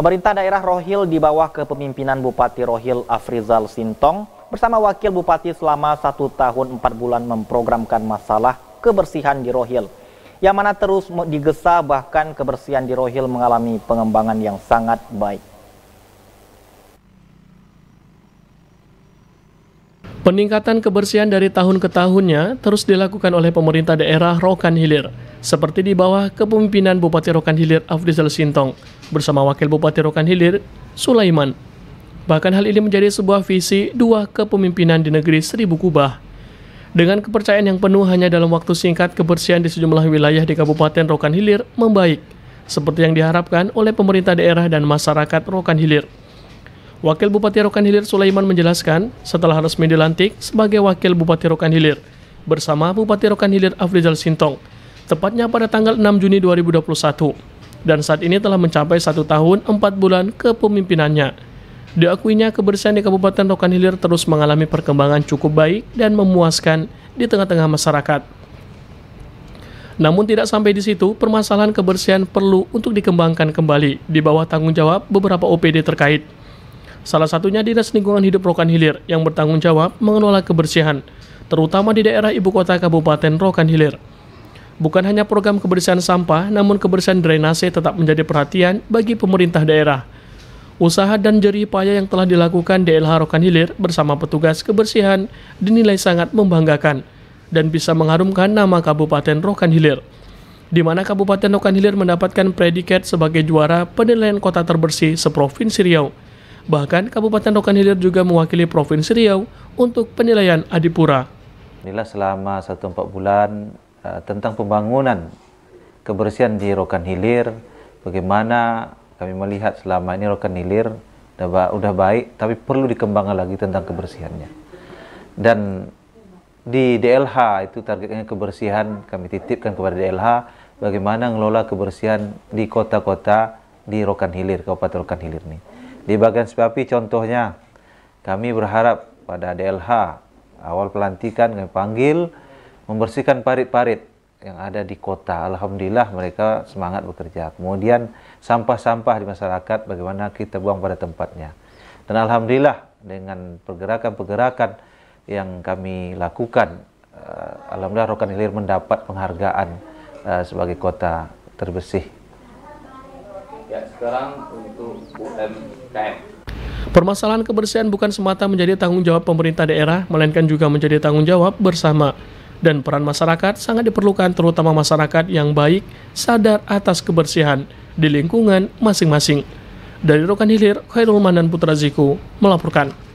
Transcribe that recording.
Pemerintah daerah Rohil di bawah kepemimpinan Bupati Rohil Afrizal Sintong bersama Wakil Bupati selama satu tahun empat bulan memprogramkan masalah kebersihan di Rohil. Yang mana terus digesa bahkan kebersihan di Rohil mengalami pengembangan yang sangat baik. Peningkatan kebersihan dari tahun ke tahunnya terus dilakukan oleh pemerintah daerah Rokan Hilir, seperti di bawah kepemimpinan Bupati Rokan Hilir Afrizal Sintong bersama Wakil Bupati Rokan Hilir Sulaiman. Bahkan hal ini menjadi sebuah visi dua kepemimpinan di negeri Seribu Kubah. Dengan kepercayaan yang penuh hanya dalam waktu singkat kebersihan di sejumlah wilayah di Kabupaten Rokan Hilir membaik, seperti yang diharapkan oleh pemerintah daerah dan masyarakat Rokan Hilir. Wakil Bupati Rokan Hilir Sulaiman menjelaskan, setelah resmi dilantik sebagai Wakil Bupati Rokan Hilir bersama Bupati Rokan Hilir Afrizal Sintong, tepatnya pada tanggal 6 Juni 2021, dan saat ini telah mencapai satu tahun empat bulan kepemimpinannya. Diakuinya kebersihan di Kabupaten Rokan Hilir terus mengalami perkembangan cukup baik dan memuaskan di tengah-tengah masyarakat. Namun tidak sampai di situ, permasalahan kebersihan perlu untuk dikembangkan kembali di bawah tanggung jawab beberapa OPD terkait. Salah satunya Dinas Lingkungan Hidup Rokan Hilir yang bertanggung jawab mengelola kebersihan, terutama di daerah ibu kota Kabupaten Rokan Hilir. Bukan hanya program kebersihan sampah, namun kebersihan drainase tetap menjadi perhatian bagi pemerintah daerah. Usaha dan jerih payah yang telah dilakukan DLH Rokan Hilir bersama petugas kebersihan dinilai sangat membanggakan dan bisa mengharumkan nama Kabupaten Rokan Hilir di mana Kabupaten Rokan Hilir mendapatkan predikat sebagai juara penilaian kota terbersih seprovinsi Riau. Bahkan Kabupaten Rokan Hilir juga mewakili Provinsi Riau untuk penilaian Adipura. Inilah selama 1-4 bulan uh, tentang pembangunan kebersihan di Rokan Hilir, bagaimana kami melihat selama ini Rokan Hilir udah baik, tapi perlu dikembangkan lagi tentang kebersihannya. Dan di DLH itu targetnya kebersihan kami titipkan kepada DLH bagaimana ngelola kebersihan di kota-kota di Rokan Hilir, Kabupaten Rokan Hilir ini. Di bagian SPAPI contohnya, kami berharap pada DLH awal pelantikan kami panggil membersihkan parit-parit yang ada di kota. Alhamdulillah mereka semangat bekerja. Kemudian sampah-sampah di masyarakat bagaimana kita buang pada tempatnya. Dan alhamdulillah dengan pergerakan-pergerakan yang kami lakukan, eh, alhamdulillah Rokan Hilir mendapat penghargaan eh, sebagai kota terbersih sekarang untuk UMKM. Permasalahan kebersihan bukan semata menjadi tanggung jawab pemerintah daerah, melainkan juga menjadi tanggung jawab bersama. Dan peran masyarakat sangat diperlukan terutama masyarakat yang baik, sadar atas kebersihan di lingkungan masing-masing. Dari Rokan Hilir, Khairul Manan Putra Ziku melaporkan.